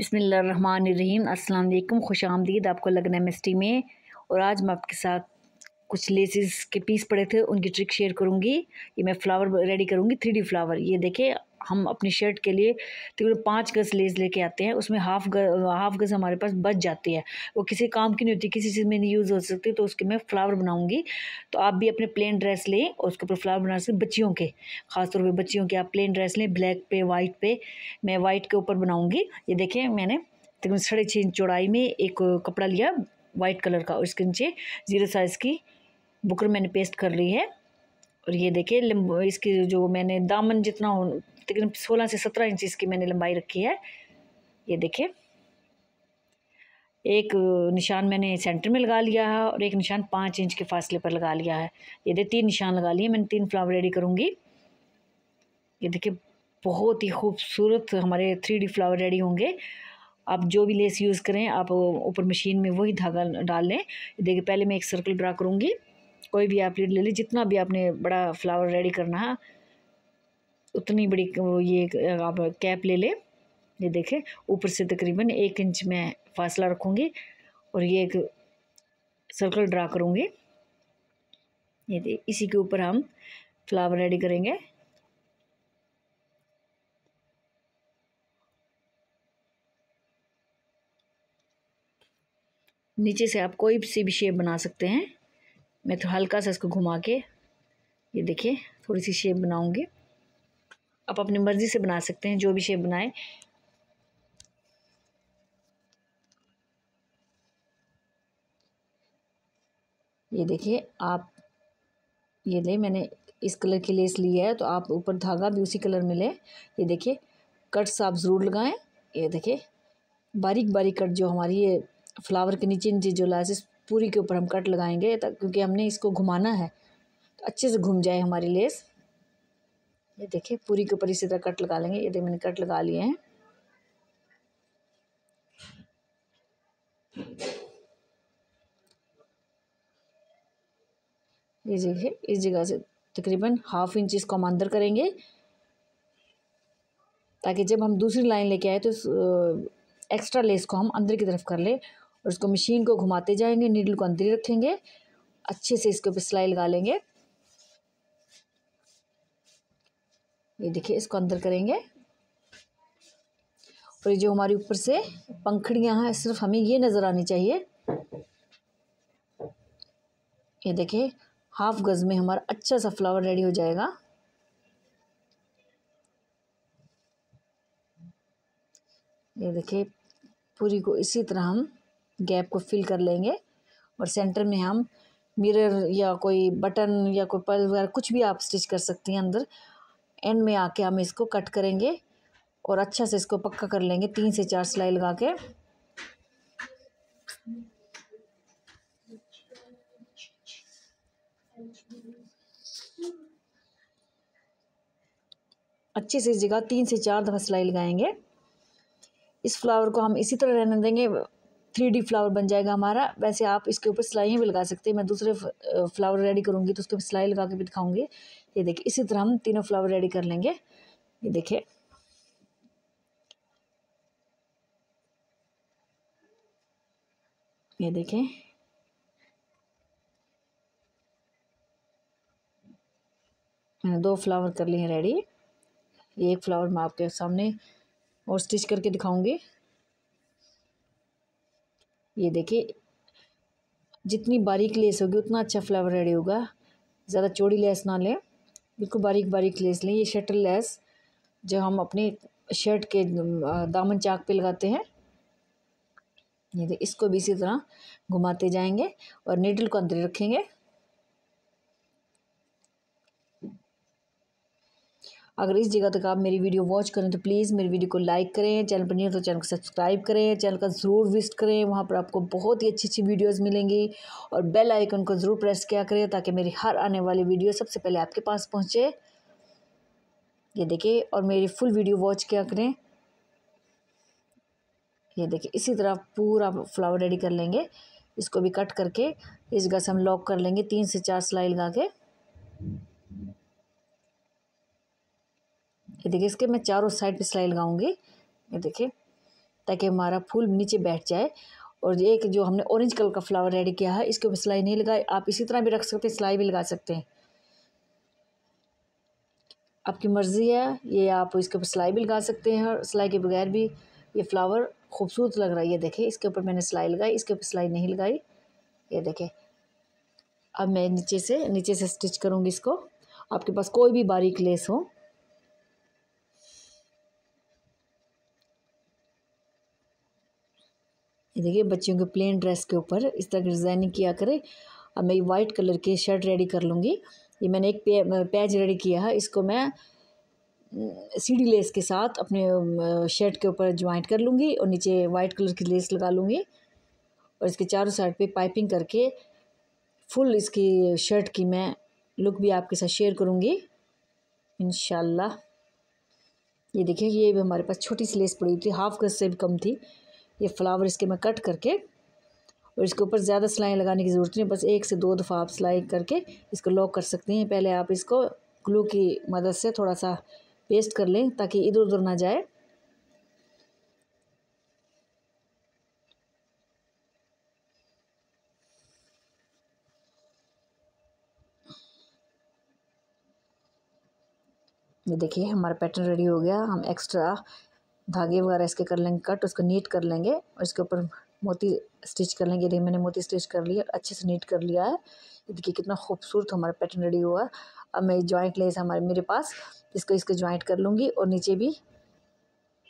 बिसमीम वालेकुम खुश आमदीद आपको लगना मिस्टी में और आज मैं आपके साथ कुछ लेसिस के पीस पड़े थे उनकी ट्रिक शेयर करूँगी ये मैं फ्लावर रेडी करूँगी थ्री डी फ्लावर ये देखें हम अपनी शर्ट के लिए तकरीबन पाँच गज़ लेस लेके आते हैं उसमें हाफ ग हाफ गज़ हमारे पास बच जाती है वो किसी काम की नहीं होती किसी चीज़ में नहीं यूज़ हो सकती तो उसके मैं फ्लावर बनाऊँगी तो आप भी अपने प्लेन ड्रेस लें और उसके ऊपर फ्लावर बना सकते बच्चियों के ख़ासतौर पर बच्चियों के आप प्लेन ड्रेस लें ब्लैक पे वाइट पे मैं वाइट के ऊपर बनाऊँगी ये देखें मैंने तकरीबन साढ़े छः इंच चौड़ाई में एक कपड़ा लिया वाइट कलर का और इसके नीचे ज़ीरो साइज़ की बुकर मैंने पेस्ट कर ली है और ये देखिए इसकी जो मैंने दामन जितना हो तकरीबन सोलह से सत्रह इंच इसकी मैंने लंबाई रखी है ये देखिए एक निशान मैंने सेंटर में लगा लिया है और एक निशान पाँच इंच के फासले पर लगा लिया है ये देखिए तीन निशान लगा लिए मैंने तीन फ्लावर रेडी करूँगी ये देखिए बहुत ही खूबसूरत हमारे थ्री डी फ्लावर रेडी होंगे आप जो भी लेस यूज़ करें आप ऊपर मशीन में वही धागा डाल लें देखिए पहले मैं एक सर्कल ड्रा करूँगी कोई भी आप लीड ले लीजिए जितना भी आपने बड़ा फ्लावर रेडी करना है उतनी बड़ी ये आप कैप ले लें ये देखें ऊपर से तकरीबन एक इंच में फासला रखूँगी और ये एक सर्कल ड्रा करूँगी ये इसी के ऊपर हम फ्लावर रेडी करेंगे नीचे से आप कोई सी भी शेप बना सकते हैं मैं तो हल्का सा इसको घुमा के ये देखिए थोड़ी सी शेप बनाऊँगी आप अपनी मर्ज़ी से बना सकते हैं जो भी शेप बनाएं ये देखिए आप ये ले मैंने इस कलर की लेस ली है तो आप ऊपर धागा भी उसी कलर में लें ये देखिए कट्स आप ज़रूर लगाएं ये देखिए बारीक बारीक कट जो हमारी ये फ्लावर के नीचे नीचे जो लासेस पूरी के ऊपर हम कट लगाएंगे क्योंकि हमने इसको घुमाना है तो अच्छे से घूम जाए हमारी लेस ये देखिए पूरी के ऊपर इसी तरह कट लगा लेंगे ये देखिए मैंने कट लगा लिए हैं ये देखिए इस जगह से तकरीबन हाफ इंच इसको हम अंदर करेंगे ताकि जब हम दूसरी लाइन लेके आए तो एक्स्ट्रा लेस को हम अंदर की तरफ कर ले और इसको मशीन को घुमाते जाएंगे नीडल को अंदर ही रखेंगे अच्छे से इसके ऊपर सिलाई लगा लेंगे ये देखिए इसको अंदर करेंगे और ये जो हमारी ऊपर से पंखड़ियाँ हैं सिर्फ हमें ये नज़र आनी चाहिए ये देखिए हाफ गज़ में हमारा अच्छा सा फ्लावर रेडी हो जाएगा ये देखिए पूरी को इसी तरह हम गैप को फिल कर लेंगे और सेंटर में हम मिरर या कोई बटन या कोई पर्ल वगैरह कुछ भी आप स्टिच कर सकती हैं अंदर एंड में आके हम इसको कट करेंगे और अच्छा से इसको पक्का कर लेंगे तीन से चार सिलाई लगा के अच्छे से इस जगह तीन से चार दफ़ा सिलाई लगाएंगे इस फ्लावर को हम इसी तरह रहने देंगे थ्री फ्लावर बन जाएगा हमारा वैसे आप इसके ऊपर सिलाइयाँ भी लगा सकते हैं मैं दूसरे फ्लावर रेडी करूँगी तो उसके ऊपर सिलाई लगा के भी दिखाऊँगी ये देखिए इसी तरह हम तीनों फ्लावर रेडी कर लेंगे ये देखिए ये देखें मैंने दो फ्लावर कर लिए हैं रेडी एक फ्लावर मैं आपके सामने और स्टिच करके दिखाऊंगी ये देखिए जितनी बारीक लेस होगी उतना अच्छा फ्लावर रेडी होगा ज़्यादा चौड़ी लेस ना लें बिल्कुल बारीक बारीक लेस लें ये शटल लेस जो हम अपने शर्ट के दामन चाक पे लगाते हैं ये इसको भी इसी तरह घुमाते जाएंगे और नीडल को अंदर रखेंगे अगर इस जगह तक आप मेरी वीडियो वॉच करें तो प्लीज़ मेरी वीडियो को लाइक करें चैनल पर नहीं हो तो चैनल को सब्सक्राइब करें चैनल का ज़रूर विजिट करें वहाँ पर आपको बहुत ही अच्छी अच्छी वीडियोज़ मिलेंगी और बेल आइकन को ज़रूर प्रेस किया करें ताकि मेरी हर आने वाली वीडियो सबसे पहले आपके पास पहुँचे ये देखिए और मेरी फुल वीडियो वॉच किया करें ये देखिए इसी तरह पूरा फ्लावर रेडी कर लेंगे इसको भी कट करके इस जगह से हम लॉक कर लेंगे तीन से चार सिलाई लगा के ये देखिए इसके मैं चारों साइड पे सिलाई लगाऊंगी ये देखिए ताकि हमारा फूल नीचे बैठ जाए और ये जो हमने ऑरेंज कलर का फ्लावर रेडी किया है इसके ऊपर सिलाई नहीं लगाई आप इसी तरह भी रख सकते हैं सिलाई भी लगा सकते हैं आपकी मर्ज़ी है ये आप इसके ऊपर सिलाई भी लगा सकते हैं और सिलाई के बगैर भी ये फ्लावर खूबसूरत लग रहा है ये देखें इसके ऊपर मैंने सिलाई लगाई इसके ऊपर सिलाई नहीं लगाई ये देखें अब मैं नीचे से नीचे से स्टिच करूँगी इसको आपके पास कोई भी बारीक लेस हो ये देखिए बच्चियों के प्लेन ड्रेस के ऊपर इस तरह की डिज़ाइनिंग किया करें अब मैं ये वाइट कलर की शर्ट रेडी कर लूँगी ये मैंने एक पैज रेडी किया है इसको मैं सीढ़ी लेस के साथ अपने शर्ट के ऊपर ज्वाइंट कर लूँगी और नीचे वाइट कलर की लेस लगा लूँगी और इसके चारों साइड पे पाइपिंग करके फुल इसकी शर्ट की मैं लुक भी आपके साथ शेयर करूँगी इन ये देखिए ये भी हमारे पास छोटी सी लेस पड़ी थी हाफ गज से भी कम थी ये फ्लावर इसके मैं कट करके और इसके ऊपर ज़्यादा सिलाई लगाने की ज़रूरत नहीं बस एक से दो दफ़ा आप सिलाई करके इसको लॉक कर सकते हैं पहले आप इसको ग्लू की मदद से थोड़ा सा पेस्ट कर लें ताकि इधर उधर ना जाए ये देखिए हमारा पैटर्न रेडी हो गया हम एक्स्ट्रा धागे वगैरह इसके कर लेंगे कट उसको नीट कर लेंगे और इसके ऊपर मोती स्टिच कर लेंगे देखिए मैंने मोती स्टिच कर लिया अच्छे से नीट कर लिया है देखिए कितना खूबसूरत हमारा पैटर्न रेडी हुआ अब मैं जॉइंट लेस हमारे मेरे पास इसको इसको जॉइंट कर लूँगी और नीचे भी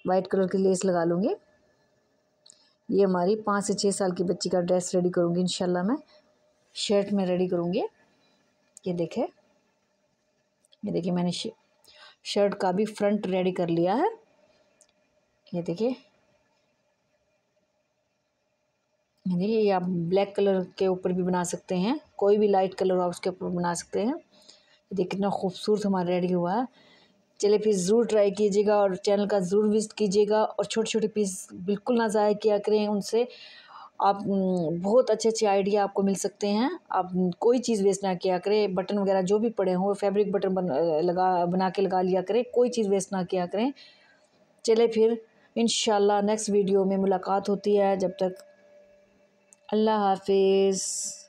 वाइट कलर की लेस लगा लूँगी ये हमारी पाँच से छः साल की बच्ची का ड्रेस रेडी करूँगी शाला मैं शर्ट में रेडी करूँगी ये देखे ये देखिए मैंने शर्ट का भी फ्रंट रेडी कर लिया है ये देखिए देखिए ये आप ब्लैक कलर के ऊपर भी बना सकते हैं कोई भी लाइट कलर आप उसके ऊपर बना सकते हैं देखिए कितना खूबसूरत हमारा रेडी हुआ है चलिए फिर ज़रूर ट्राई कीजिएगा और चैनल का ज़रूर विजिट कीजिएगा और छोटे छोटे पीस बिल्कुल ना ज़ाया किया करें उनसे आप बहुत अच्छे अच्छे आइडिया आपको मिल सकते हैं आप कोई चीज़ वेस्ट ना किया करें बटन वगैरह जो भी पड़े हों फैब्रिक बटन बन लगा बना के लगा लिया करें कोई चीज़ वेस्ट ना किया करें चले फिर इन नेक्स्ट वीडियो में मुलाकात होती है जब तक अल्लाह हाफिज़